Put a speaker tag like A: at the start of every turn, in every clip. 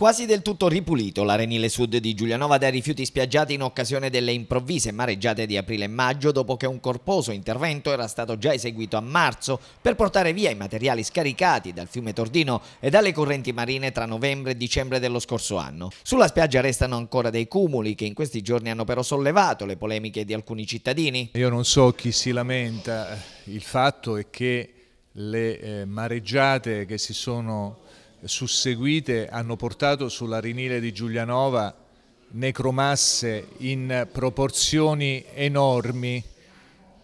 A: Quasi del tutto ripulito l'arenile sud di Giulianova dai rifiuti spiaggiati in occasione delle improvvise mareggiate di aprile e maggio dopo che un corposo intervento era stato già eseguito a marzo per portare via i materiali scaricati dal fiume Tordino e dalle correnti marine tra novembre e dicembre dello scorso anno. Sulla spiaggia restano ancora dei cumuli che in questi giorni hanno però sollevato le polemiche di alcuni cittadini. Io non so chi si lamenta, eh, il fatto è
B: che le eh, mareggiate che si sono susseguite hanno portato sulla rinile di Giulianova necromasse in proporzioni enormi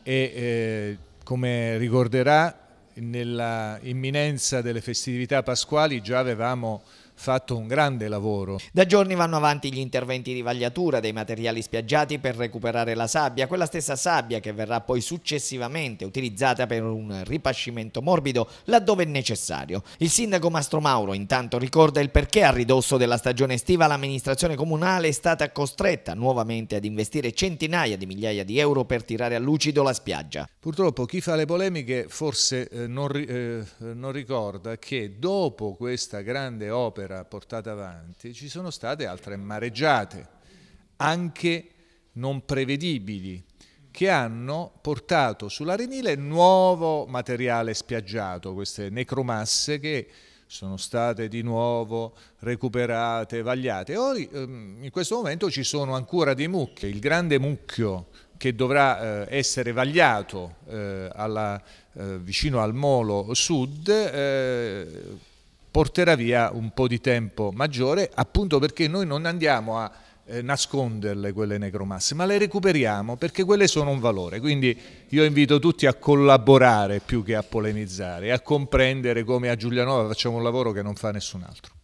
B: e eh, come ricorderà nella imminenza delle festività pasquali già avevamo fatto un grande lavoro.
A: Da giorni vanno avanti gli interventi di vagliatura dei materiali spiaggiati per recuperare la sabbia, quella stessa sabbia che verrà poi successivamente utilizzata per un ripascimento morbido laddove è necessario. Il sindaco Mastro Mauro intanto ricorda il perché a ridosso della stagione estiva l'amministrazione comunale è stata costretta nuovamente ad investire centinaia di migliaia di euro per tirare a lucido la spiaggia.
B: Purtroppo chi fa le polemiche forse eh, non, eh, non ricorda che dopo questa grande opera opera portata avanti ci sono state altre mareggiate, anche non prevedibili, che hanno portato sull'Arenile nuovo materiale spiaggiato, queste necromasse che sono state di nuovo recuperate, vagliate. Or, ehm, in questo momento ci sono ancora dei mucchi, il grande mucchio che dovrà eh, essere vagliato eh, alla, eh, vicino al molo sud eh, porterà via un po' di tempo maggiore, appunto perché noi non andiamo a eh, nasconderle quelle necromasse, ma le recuperiamo perché quelle sono un valore. Quindi io invito tutti a collaborare più che a polemizzare, a comprendere come a Giulianova facciamo un lavoro che non fa nessun altro.